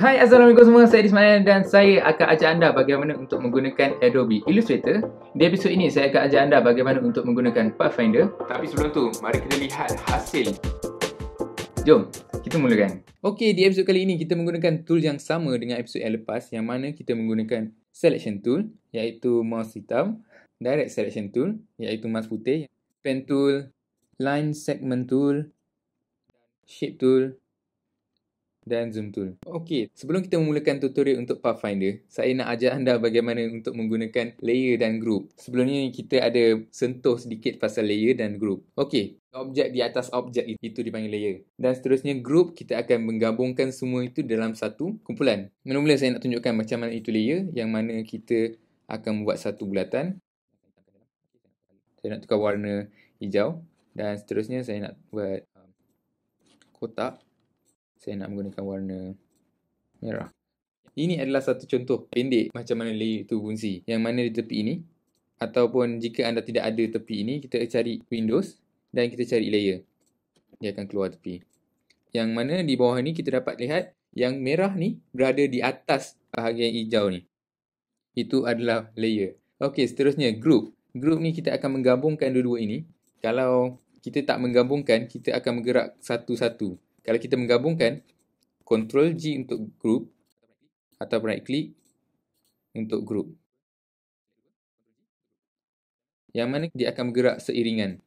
Hai Assalamualaikum semua, saya Ismail dan saya akan ajak anda bagaimana untuk menggunakan Adobe Illustrator Di episod ini saya akan ajak anda bagaimana untuk menggunakan Pathfinder Tapi sebelum tu, mari kita lihat hasil Jom, kita mulakan Okey, di episod kali ini kita menggunakan tool yang sama dengan episod yang lepas Yang mana kita menggunakan selection tool iaitu mouse hitam Direct selection tool iaitu mouse putih Pen tool, line segment tool, shape tool dan zoom tool. Okey, sebelum kita memulakan tutorial untuk Pathfinder, saya nak ajar anda bagaimana untuk menggunakan layer dan group. Sebelumnya kita ada sentuh sedikit pasal layer dan group. Okey, objek di atas objek itu dipanggil layer. Dan seterusnya group kita akan menggabungkan semua itu dalam satu kumpulan. Mula-mula saya nak tunjukkan macam mana itu layer yang mana kita akan buat satu bulatan. Saya nak tukar warna hijau dan seterusnya saya nak buat um, kotak saya nak menggunakan warna merah. Ini adalah satu contoh pendek macam mana layer itu fungsi. Yang mana di tepi ini. Ataupun jika anda tidak ada tepi ini, kita cari Windows dan kita cari layer. Dia akan keluar tepi. Yang mana di bawah ini kita dapat lihat yang merah ni berada di atas bahagian hijau ni. Itu adalah layer. Okey, seterusnya group. Group ni kita akan menggabungkan dua-dua ini. Kalau kita tak menggabungkan, kita akan bergerak satu-satu kalau kita menggabungkan Ctrl G untuk group atau right click untuk group. Yang mana dia akan bergerak seiringan.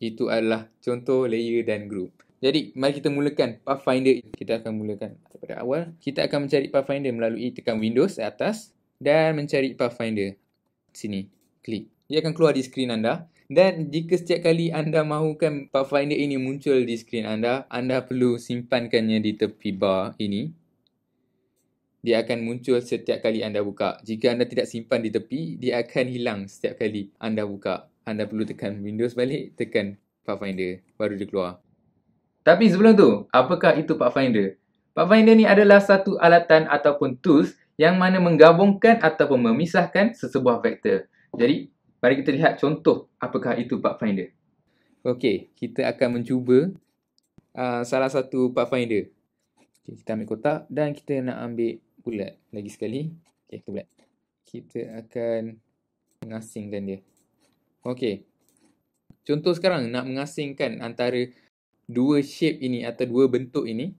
Itu adalah contoh layer dan group. Jadi, mari kita mulakan Pathfinder. Kita akan mulakan daripada awal. Kita akan mencari Pathfinder melalui tekan Windows atas dan mencari Pathfinder. Sini, klik. Ia akan keluar di skrin anda. Dan jika setiap kali anda mahukan Pathfinder ini muncul di skrin anda, anda perlu simpankannya di tepi bar ini. Dia akan muncul setiap kali anda buka. Jika anda tidak simpan di tepi, dia akan hilang setiap kali anda buka. Anda perlu tekan Windows balik, tekan Pathfinder baru dia keluar. Tapi sebelum tu, apakah itu Pathfinder? Pathfinder ni adalah satu alatan ataupun tools yang mana menggabungkan ataupun memisahkan sesebuah vektor. Jadi, Mari kita lihat contoh apakah itu Pathfinder. Okey, kita akan mencuba uh, salah satu Pathfinder. Okay, kita ambil kotak dan kita nak ambil bulat lagi sekali. Okey, kita bulat. Kita akan mengasingkan dia. Okey. Contoh sekarang nak mengasingkan antara dua shape ini atau dua bentuk ini.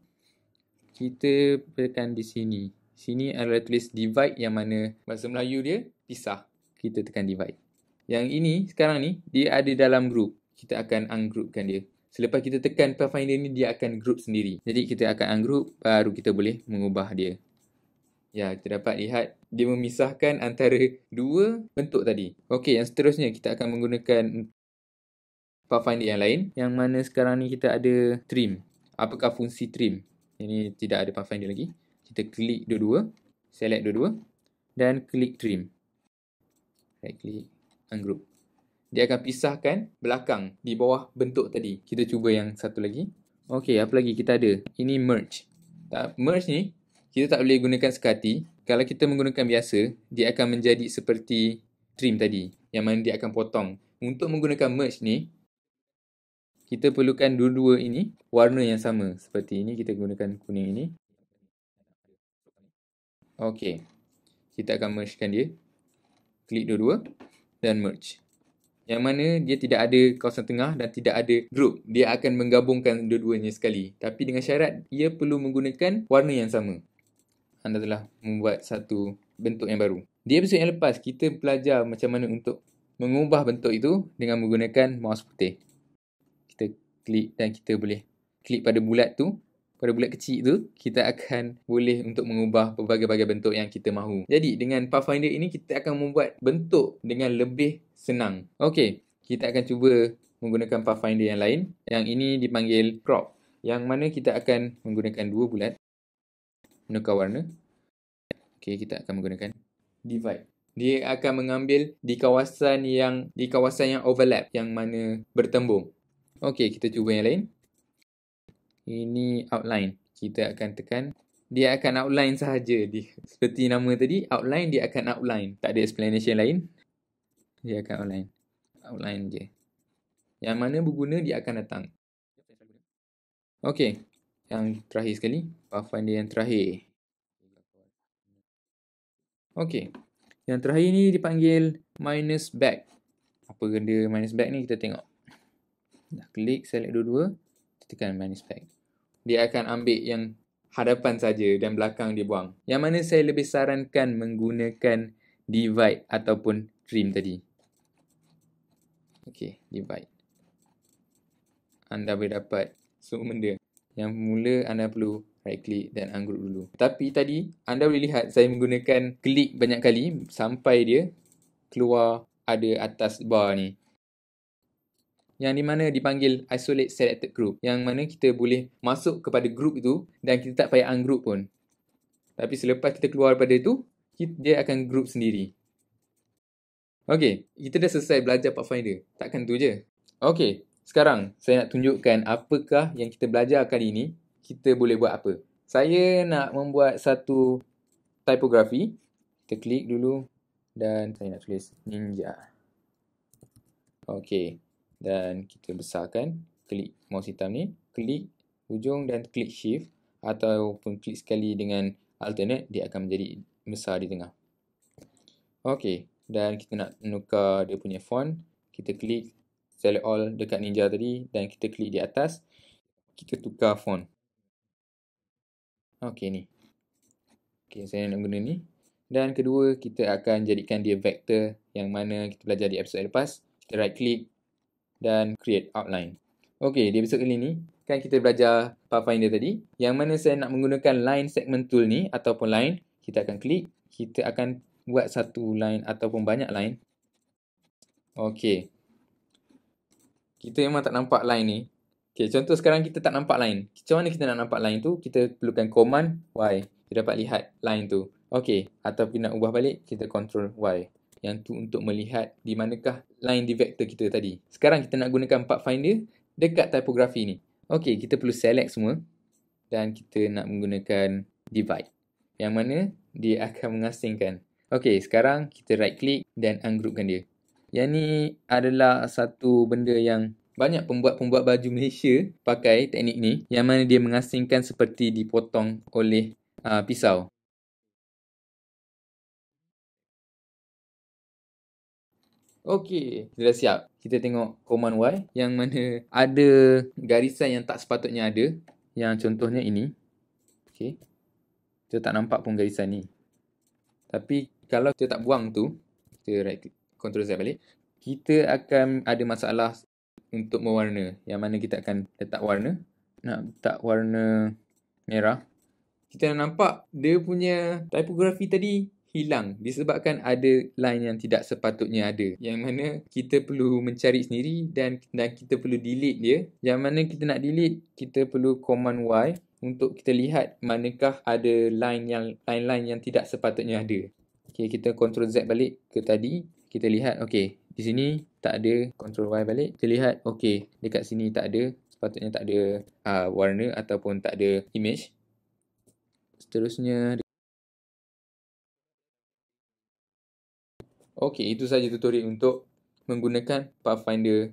Kita tekan di sini. Sini adalah tulis divide yang mana bahasa Melayu dia pisah. Kita tekan divide. Yang ini sekarang ni dia ada dalam group. Kita akan ungroupkan dia. Selepas kita tekan pathfinder ni dia akan group sendiri. Jadi kita akan ungroup baru kita boleh mengubah dia. Ya, kita dapat lihat dia memisahkan antara dua bentuk tadi. Okey, yang seterusnya kita akan menggunakan pathfinder yang lain. Yang mana sekarang ni kita ada trim. Apakah fungsi trim? Ini tidak ada pathfinder lagi. Kita klik dua-dua, select dua-dua dan klik trim. Right click ungroup. Dia akan pisahkan belakang di bawah bentuk tadi. Kita cuba yang satu lagi. Okey, apa lagi kita ada? Ini merge. Tak, merge ni, kita tak boleh gunakan sekati. Kalau kita menggunakan biasa, dia akan menjadi seperti trim tadi. Yang mana dia akan potong. Untuk menggunakan merge ni, kita perlukan dua-dua ini warna yang sama. Seperti ini, kita gunakan kuning ini. Okey. Kita akan mergekan dia. Klik dua-dua dan merge. Yang mana dia tidak ada kawasan tengah dan tidak ada group. Dia akan menggabungkan dua-duanya sekali. Tapi dengan syarat ia perlu menggunakan warna yang sama. Anda telah membuat satu bentuk yang baru. Di episod yang lepas, kita belajar macam mana untuk mengubah bentuk itu dengan menggunakan mouse putih. Kita klik dan kita boleh klik pada bulat tu pada bulat kecil tu kita akan boleh untuk mengubah berbagai-bagai bentuk yang kita mahu. Jadi dengan Pathfinder ini kita akan membuat bentuk dengan lebih senang. Okey, kita akan cuba menggunakan Pathfinder yang lain. Yang ini dipanggil crop. Yang mana kita akan menggunakan dua bulat menukar warna. Okey, kita akan menggunakan divide. Dia akan mengambil di kawasan yang di kawasan yang overlap yang mana bertembung. Okey, kita cuba yang lain ini outline kita akan tekan dia akan outline sahaja dia. seperti nama tadi outline dia akan outline tak ada explanation lain dia akan outline outline je yang mana berguna dia akan datang Okey, yang terakhir sekali bahagian dia yang terakhir Okey, yang terakhir ni dipanggil minus back apa benda minus back ni kita tengok dah klik select dua-dua tekan minus back dia akan ambil yang hadapan saja dan belakang dia buang. Yang mana saya lebih sarankan menggunakan divide ataupun trim tadi. Okey, divide. Anda boleh dapat semua benda. Yang mula anda perlu right click dan ungroup dulu. Tapi tadi anda boleh lihat saya menggunakan klik banyak kali sampai dia keluar ada atas bar ni yang di mana dipanggil isolate selected group yang mana kita boleh masuk kepada group itu dan kita tak payah ungroup pun. Tapi selepas kita keluar pada itu, dia akan group sendiri. Okey, kita dah selesai belajar Pathfinder. Takkan tu je. Okey, sekarang saya nak tunjukkan apakah yang kita belajar kali ini, kita boleh buat apa. Saya nak membuat satu typography. Kita klik dulu dan saya nak tulis ninja. Okey dan kita besarkan klik mouse hitam ni klik hujung dan klik shift ataupun klik sekali dengan alternate dia akan menjadi besar di tengah ok dan kita nak menukar dia punya font kita klik select all dekat ninja tadi dan kita klik di atas kita tukar font ok ni ok saya nak guna ni dan kedua kita akan jadikan dia vector yang mana kita belajar di episode lepas kita right click dan create outline. Okey, di episode kali ni kan kita belajar Pathfinder tadi. Yang mana saya nak menggunakan line segment tool ni ataupun line, kita akan klik, kita akan buat satu line ataupun banyak line. Okey. Kita memang tak nampak line ni. Okey, contoh sekarang kita tak nampak line. Macam mana kita nak nampak line tu? Kita perlukan command Y. Kita dapat lihat line tu. Okey, ataupun nak ubah balik, kita control Y yang tu untuk melihat di manakah line di vector kita tadi. Sekarang kita nak gunakan part finder dekat typography ni. Okey, kita perlu select semua dan kita nak menggunakan divide yang mana dia akan mengasingkan. Okey, sekarang kita right click dan ungroupkan dia. Yang ni adalah satu benda yang banyak pembuat-pembuat baju Malaysia pakai teknik ni yang mana dia mengasingkan seperti dipotong oleh uh, pisau. Okey, kita dah siap. Kita tengok command Y yang mana ada garisan yang tak sepatutnya ada. Yang contohnya ini. Okey. Kita tak nampak pun garisan ni. Tapi kalau kita tak buang tu, kita right click, control Z balik. Kita akan ada masalah untuk mewarna. Yang mana kita akan letak warna. Nak letak warna merah. Kita dah nampak dia punya typography tadi hilang disebabkan ada line yang tidak sepatutnya ada yang mana kita perlu mencari sendiri dan dan kita perlu delete dia yang mana kita nak delete kita perlu command y untuk kita lihat manakah ada line yang line-line yang tidak sepatutnya ada okey kita control z balik ke tadi kita lihat okey di sini tak ada control y balik kita lihat okey dekat sini tak ada sepatutnya tak ada uh, warna ataupun tak ada image seterusnya Okey, itu saja tutorial untuk menggunakan Pathfinder.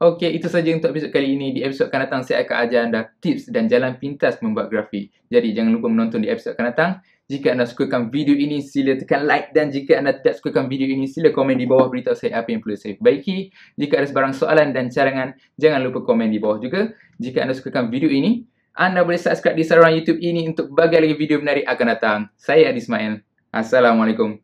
Okey, itu saja untuk episod kali ini. Di episod akan datang saya akan ajar anda tips dan jalan pintas membuat grafik. Jadi jangan lupa menonton di episod akan datang. Jika anda sukakan video ini, sila tekan like dan jika anda tidak sukakan video ini, sila komen di bawah beritahu saya apa yang perlu saya perbaiki. Jika ada sebarang soalan dan carangan, jangan lupa komen di bawah juga. Jika anda sukakan video ini, anda boleh subscribe di saluran YouTube ini untuk bagi lagi video menarik akan datang. Saya Adi Ismail. Assalamualaikum.